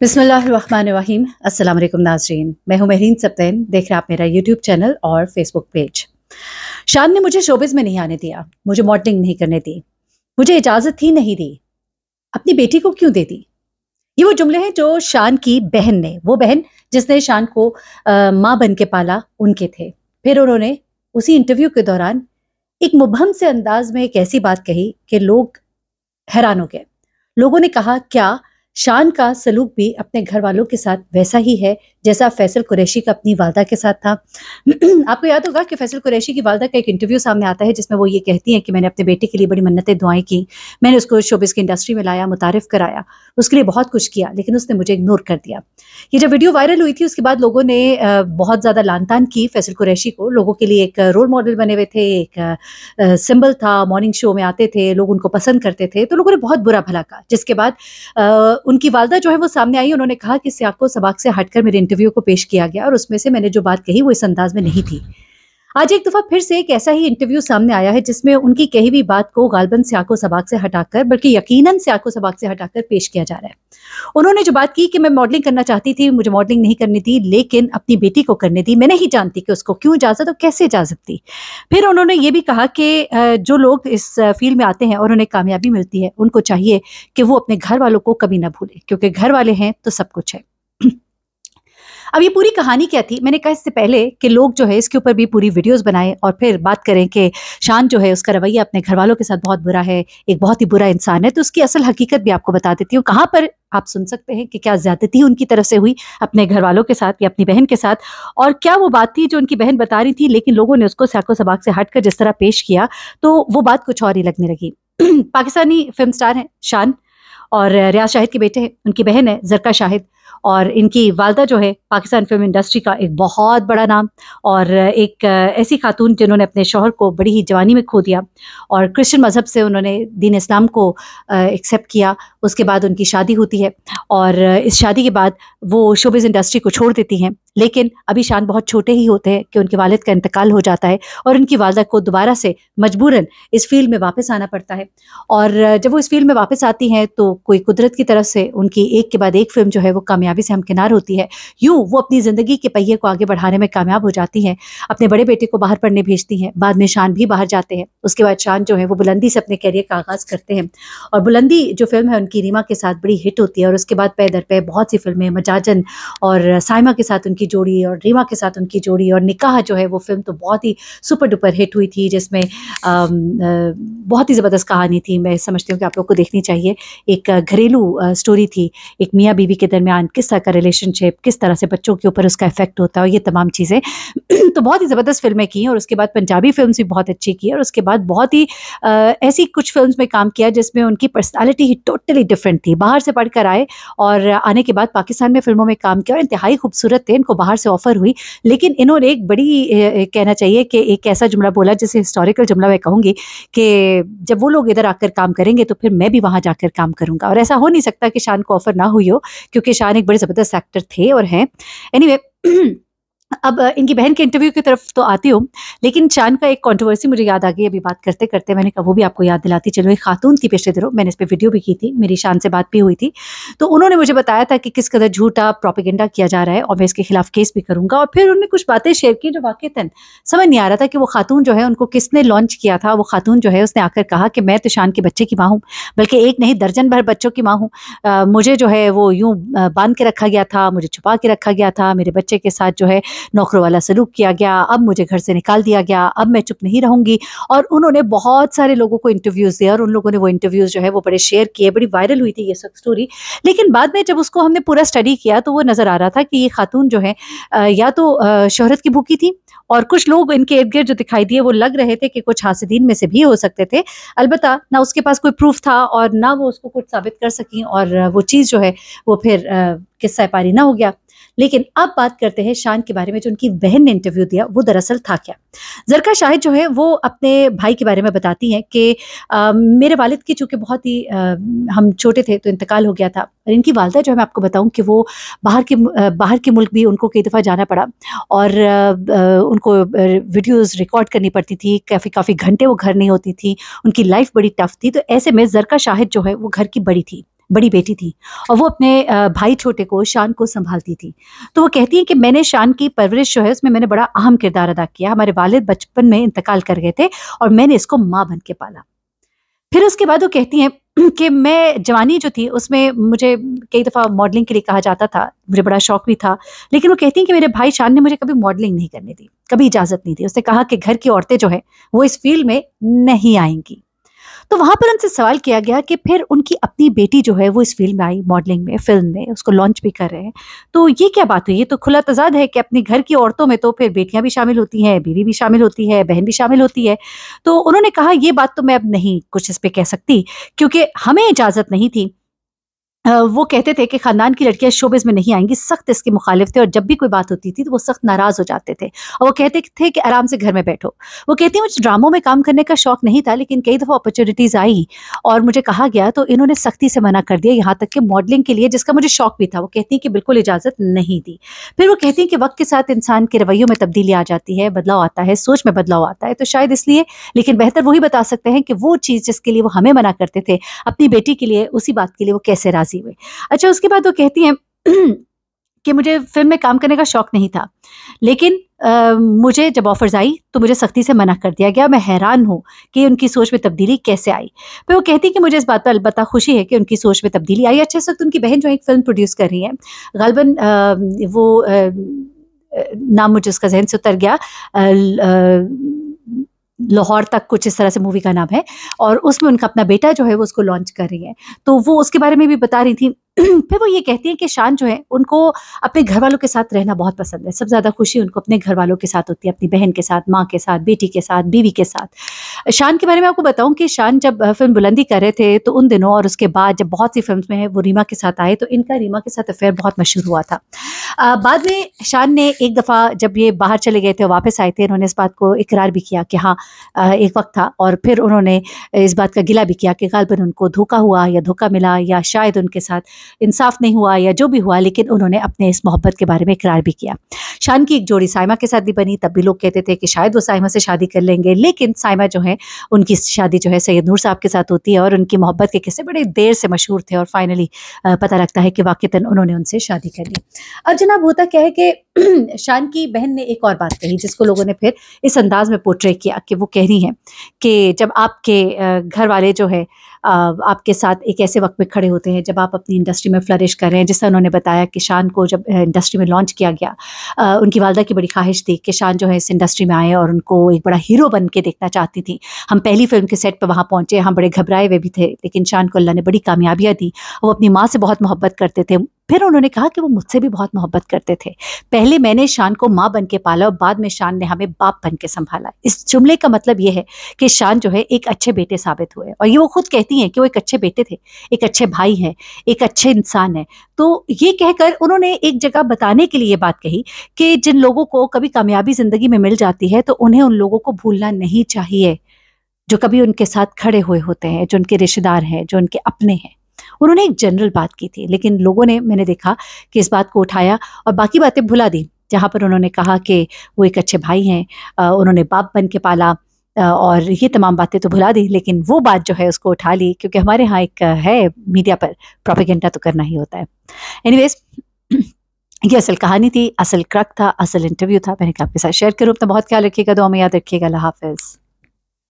बिसमीम अल्लाम नाजरीन मैं हूं महरीन सप्तन देख रहे हैं आप मेरा यूट्यूब चैनल और फेसबुक पेज शान ने मुझे शोबिस में नहीं आने दिया मुझे मॉडलिंग नहीं करने दी मुझे इजाज़त ही नहीं दी अपनी बेटी को क्यों दे दी ये वो जुमले हैं जो शान की बहन ने वो बहन जिसने शान को माँ बन के पाला उनके थे फिर उन्होंने उसी इंटरव्यू के दौरान एक मुबहम से अंदाज में एक ऐसी बात कही कि लोग हैरान हो गए लोगों ने कहा क्या शान का सलूक भी अपने घर वालों के साथ वैसा ही है जैसा फैसल कुरैशी का अपनी वालदा के साथ था आपको याद होगा कि फैसल कुरैशी की वालदा का एक इंटरव्यू सामने आता है जिसमें वो ये कहती हैं कि मैंने अपने बेटे के लिए बड़ी मन्नतें दुआएं की मैंने उसको शोबिस की इंडस्ट्री में लाया मुतारफ़ कराया उसके लिए बहुत कुछ किया लेकिन उसने मुझे इग्नोर कर दिया ये जब वीडियो वायरल हुई थी उसके बाद लोगों ने बहुत ज़्यादा लानतान की फैसल कुरैशी को लोगों के लिए एक रोल मॉडल बने हुए थे एक सिंबल था मॉर्निंग शो में आते थे लोग उनको पसंद करते थे तो लोगों ने बहुत बुरा भला कहा जिसके बाद उनकी वालदा जो है वो सामने आई उन्होंने कहा कि सियाको सबाक से हटकर मेरे इंटरव्यू इंटरव्यू को पेश किया गया और उसमें से मैंने जो बात कही वो इस अंदाज में नहीं थी आज एक दफा फिर से एक ऐसा ही इंटरव्यू सामने आया है जिसमें उनकी कही हुई बात को गालबन सियाको सबाक से हटाकर बल्कि यकीनन सियाको सबाक से हटाकर पेश किया जा रहा है उन्होंने जो बात की कि मैं मॉडलिंग करना चाहती थी मुझे मॉडलिंग नहीं करनी थी लेकिन अपनी बेटी को करने दी मैं नहीं जानती कि उसको क्यों इजाजत और कैसे इजाजत दी फिर उन्होंने ये भी कहा कि जो लोग इस फील्ड में आते हैं और उन्हें कामयाबी मिलती है उनको चाहिए कि वो अपने घर वालों को कभी ना भूलें क्योंकि घर वाले हैं तो सब कुछ है अब ये पूरी कहानी क्या थी मैंने कहा इससे पहले कि लोग जो है इसके ऊपर भी पूरी वीडियोस बनाएं और फिर बात करें कि शान जो है उसका रवैया अपने घर वालों के साथ बहुत बुरा है एक बहुत ही बुरा इंसान है तो उसकी असल हकीकत भी आपको बता देती हूँ कहाँ पर आप सुन सकते हैं कि क्या ज्यादती उनकी तरफ से हुई अपने घर वालों के साथ या अपनी बहन के साथ और क्या वो बात थी जो उनकी बहन बता रही थी लेकिन लोगों ने उसको सैको सबाक से हटकर जिस तरह पेश किया तो वो बात कुछ और ही लगने लगी पाकिस्तानी फिल्म स्टार हैं शान और रियाज शाहिद के बेटे हैं उनकी बहन है जरका शाहिद और इनकी वालदा जो है पाकिस्तान फिल्म इंडस्ट्री का एक बहुत बड़ा नाम और एक ऐसी खातून जिन्होंने अपने शोहर को बड़ी ही जवानी में खो दिया और क्रिश्चन मज़हब से उन्होंने दीन इस्लाम को एक्सेप्ट किया उसके बाद उनकी शादी होती है और इस शादी के बाद वो शोबिज़ इंडस्ट्री को छोड़ देती हैं लेकिन अभी शान बहुत छोटे ही होते हैं कि उनके वालद का इंतकाल हो जाता है और उनकी वालदा को दोबारा से मजबूरन इस फील्ड में वापस आना पड़ता है और जब वो इस फील्ड में वापस आती हैं तो कोई कुदरत की तरफ से उनकी एक के बाद एक फिल्म जो है वो कामयाब कामयाबी से हमकिनार होती है यूं वो अपनी ज़िंदगी के पहिए को आगे बढ़ाने में कामयाब हो जाती हैं अपने बड़े बेटे को बाहर पढ़ने भेजती हैं बाद में शान भी बाहर जाते हैं उसके बाद शान जो है वो बुलंदी से अपने कैरियर का आगाज़ करते हैं और बुलंदी जो फिल्म है उनकी रीमा के साथ बड़ी हिट होती है और उसके बाद पे दर पे बहुत सी फिल्में मजाजन और साइमा के साथ उनकी जोड़ी और रीमा के साथ उनकी जोड़ी और निकाह जो है वो फिल्म तो बहुत ही सुपर डुपर हिट हुई थी जिसमें बहुत ही ज़बरदस्त कहानी थी मैं समझती हूँ कि आप लोग को देखनी चाहिए एक घरेलू स्टोरी थी एक मियाँ बीवी के दरमियान किस तरह का रिलेशनशिप किस तरह से बच्चों के ऊपर उसका इफेक्ट होता है ये तमाम चीज़ें तो बहुत ही ज़बरदस्त फिल्में की और उसके बाद पंजाबी फिल्म भी बहुत अच्छी की और उसके बाद बहुत ही ऐसी कुछ फिल्म में काम किया जिसमें उनकी पर्सनैलिटी ही टोटली डिफरेंट थी बाहर से पढ़ कर आए और आने के बाद पाकिस्तान में फिल्मों में काम किया और इंतहाई खूबसूरत थे इनको बाहर से ऑफर हुई लेकिन इन्होंने एक बड़ी कहना चाहिए कि एक ऐसा जुमला बोला जैसे हिस्टोरिकल जुमला मैं कहूँगी कि जब वो लोग इधर आकर काम करेंगे तो फिर मैं भी वहाँ जाकर काम करूँगा और ऐसा हो नहीं सकता कि शान को ऑफर ना हुई हो क्योंकि शान एक बड़े ज़बरदस्त एक्टर थे और हैं एनी anyway, अब इनकी बहन के इंटरव्यू की तरफ तो आती हूँ लेकिन चांद का एक कंट्रोवर्सी मुझे याद आ गई अभी बात करते करते मैंने कहा वो भी आपको याद दिलाती चलो एक खातून थी पिछले दिनों मैंने इस पर वीडियो भी की थी मेरी शान से बात भी हुई थी तो उन्होंने मुझे बताया था कि किस कदर झूठा प्रोपिगेंडा किया जा रहा है और मैं इसके खिलाफ केस भी करूँगा और फिर उन्होंने कुछ बातें शेयर की जो वाक़ता समझ नहीं आ रहा था कि वो खातून जो है उनको किसने लॉन्च किया था वो खातून जो है उसने आकर कहा कि मैं तो शान के बच्चे की माँ हूँ बल्कि एक नहीं दर्जन भर बच्चों की माँ हूँ मुझे जो है वो यूँ बांध के रखा गया था मुझे छुपा के रखा गया था मेरे बच्चे के साथ जो है नौकरों वाला सलूक किया गया अब मुझे घर से निकाल दिया गया अब मैं चुप नहीं रहूंगी और उन्होंने बहुत सारे लोगों को इंटरव्यूज़ दिया और उन लोगों ने वो इंटरव्यूज़ जो है वो बड़े शेयर किए बड़ी वायरल हुई थी ये सब स्टोरी लेकिन बाद में जब उसको हमने पूरा स्टडी किया तो वो नज़र आ रहा था कि ये खातून जो है या तो शहरत की भूखी थी और कुछ लोग इनके इर्द गिर्द जो दिखाई दिए वो लग रहे थे कि कुछ हासिदीन में से भी हो सकते थे अलबत् ना उसके पास कोई प्रूफ था और ना वो उसको कुछ साबित कर सकी और वो चीज़ जो है वो फिर किस्सा पारी ना हो गया लेकिन अब बात करते हैं शान के बारे में जो उनकी बहन ने इंटरव्यू दिया वो दरअसल था क्या जरका शाहिद जो है वो अपने भाई के बारे में बताती हैं कि मेरे वालिद की चूँकि बहुत ही आ, हम छोटे थे तो इंतकाल हो गया था और इनकी वालदा जो है मैं आपको बताऊँ कि वो बाहर के बाहर के मुल्क भी उनको कई दफ़ा जाना पड़ा और आ, उनको वीडियोज़ रिकॉर्ड करनी पड़ती थी काफ़ी काफ़ी घंटे वो घर नहीं होती थी उनकी लाइफ बड़ी टफ थी तो ऐसे में जरका शाहिद जो है वो घर की बड़ी थी बड़ी बेटी थी और वो अपने भाई छोटे को शान को संभालती थी तो वो कहती हैं कि मैंने शान की परवरिश जो है उसमें मैंने बड़ा अहम किरदार अदा किया हमारे वालिद बचपन में इंतकाल कर गए थे और मैंने इसको माँ बन के पाला फिर उसके बाद वो कहती हैं कि मैं जवानी जो थी उसमें मुझे कई दफ़ा मॉडलिंग के लिए कहा जाता था मुझे बड़ा शौक भी था लेकिन वो कहती हैं कि मेरे भाई शान ने मुझे कभी मॉडलिंग नहीं करने दी कभी इजाज़त नहीं दी उसने कहा कि घर की औरतें जो हैं वो इस फील्ड में नहीं आएंगी तो वहाँ पर उनसे सवाल किया गया कि फिर उनकी अपनी बेटी जो है वो इस फील्ड में आई मॉडलिंग में फिल्म में उसको लॉन्च भी कर रहे हैं तो ये क्या बात हुई ये तो खुला तजाद है कि अपने घर की औरतों में तो फिर बेटियाँ भी शामिल होती हैं बीवी भी शामिल होती है बहन भी शामिल होती है तो उन्होंने कहा ये बात तो मैं अब नहीं कुछ इस पर कह सकती क्योंकि हमें इजाज़त नहीं थी वो कहते थे कि खानदान की लड़कियां शोबेज़ में नहीं आएंगी सख्त इसके मुखालिफ थे और जब भी कोई बात होती थी तो वो सख्त नाराज हो जाते थे और वो कहते थे कि आराम से घर में बैठो वो कहती मुझे ड्रामों में काम करने का शौक नहीं था लेकिन कई दफ़ा अपॉर्चुनिटीज़ आई और मुझे कहा गया तो इन्होंने सख्ती से मना कर दिया यहाँ तक कि मॉडलिंग के लिए जिसका मुझे शौक भी था वो कहती कि बिल्कुल इजाज़त नहीं दी फिर वो कहती हैं कि वक्त के साथ इंसान के रवैयों में तब्दीली आ जाती है बदलाव आता है सोच में बदलाव आता है तो शायद इसलिए लेकिन बेहतर वही बता सकते हैं कि वो चीज़ जिसके लिए वो हमें मना करते थे अपनी बेटी के लिए उसी बात के लिए वो कैसे राजी फंसी हुई अच्छा उसके बाद वो कहती हैं कि मुझे फिल्म में काम करने का शौक नहीं था लेकिन आ, मुझे जब ऑफर्स आई तो मुझे सख्ती से मना कर दिया गया मैं हैरान हूँ कि उनकी सोच में तब्दीली कैसे आई फिर वो कहती कि मुझे इस बात पर अलबत् खुशी है कि उनकी सोच में तब्दीली आई अच्छे वक्त उनकी बहन जो एक फिल्म प्रोड्यूस कर रही है गलबन वो आ, नाम मुझे उसका जहन से उतर गया आ, आ, लाहौर तक कुछ इस तरह से मूवी का नाम है और उसमें उनका अपना बेटा जो है वो उसको लॉन्च कर रही है तो वो उसके बारे में भी बता रही थी फिर वो ये कहती है कि शान जो है उनको अपने घर वालों के साथ रहना बहुत पसंद है सबसे ज़्यादा खुशी उनको अपने घर वालों के साथ होती है अपनी बहन के साथ माँ के साथ बेटी के साथ बीवी के साथ शान के बारे में आपको बताऊं कि शान जब फिल्म बुलंदी कर रहे थे तो उन दिनों और उसके बाद जब बहुत सी फिल्म में वो रीमा के साथ आए तो इनका रीमा के साथ अफेयर बहुत मशहूर हुआ था आ, बाद में शान ने एक दफ़ा जब ये बाहर चले गए थे वापस आए थे इन्होंने इस बात को इकरार भी किया कि हाँ एक वक्त था और फिर उन्होंने इस बात का गिला भी किया कि गाल उनको धोखा हुआ या धोखा मिला या शायद उनके साथ इंसाफ नहीं हुआ या जो भी हुआ लेकिन उन्होंने अपने इस मोहब्बत के बारे में इकरार भी किया शान की एक जोड़ी साइमा के साथ भी बनी तब भी लोग कहते थे कि शायद वो साइमा से शादी कर लेंगे लेकिन साइमा जो है उनकी शादी जो है सैयद नूर साहब के साथ होती है और उनकी मोहब्बत के किस्से बड़े देर से मशहूर थे और फाइनली पता लगता है कि वाकता उन्होंने उनसे शादी कर ली अब जनाब होता क्या है कि शान की बहन ने एक और बात कही जिसको लोगों ने फिर इस अंदाज में पोर्ट्रे किया कि वो कह रही हैं कि जब आपके घर वाले जो है आपके साथ एक ऐसे वक्त में खड़े होते हैं जब आप अपनी इंडस्ट्री में फ्लरिश कर रहे हैं जिससे उन्होंने बताया कि शान को जब इंडस्ट्री में लॉन्च किया गया उनकी वालदा की बड़ी ख्वाहिश थी कि शान जो है इस इंडस्ट्री में आए और उनको एक बड़ा हीरो बन के देखना चाहती थी हम पहली फिल्म के सेट पर वहाँ पहुँचे हम बड़े घबराए हुए भी थे लेकिन शान को अल्लाह ने बड़ी कामयाबियाँ दी वो अपनी माँ से बहुत मोहब्बत करते थे फिर उन्होंने कहा कि वो मुझसे भी बहुत मोहब्बत करते थे पहले मैंने शान को माँ बन के पाला और बाद में शान ने हमें बाप बन के संभाला इस जुमले का मतलब यह है कि शान जो है एक अच्छे बेटे साबित हुए और ये वो खुद कहती हैं कि वो एक अच्छे बेटे थे एक अच्छे भाई हैं एक अच्छे इंसान हैं तो ये कहकर उन्होंने एक जगह बताने के लिए ये बात कही कि जिन लोगों को कभी कामयाबी ज़िंदगी में मिल जाती है तो उन्हें उन लोगों को भूलना नहीं चाहिए जो कभी उनके साथ खड़े हुए होते हैं जो उनके रिश्तेदार हैं जो उनके अपने हैं उन्होंने एक जनरल बात की थी लेकिन लोगों ने मैंने देखा कि इस बात को उठाया और बाकी बातें भुला दी जहाँ पर उन्होंने कहा कि वो एक अच्छे भाई हैं उन्होंने बाप बन के पाला और ये तमाम बातें तो भुला दी लेकिन वो बात जो है उसको उठा ली क्योंकि हमारे यहाँ एक है मीडिया पर प्रोपेगेंडा तो करना ही होता है एनीवेज ये असल कहानी थी असल क्रक था असल इंटरव्यू था मैंने आपके साथ शेयर करूँ अपना बहुत ख्याल रखिएगा दो हमें याद रखिएगा हाफिज़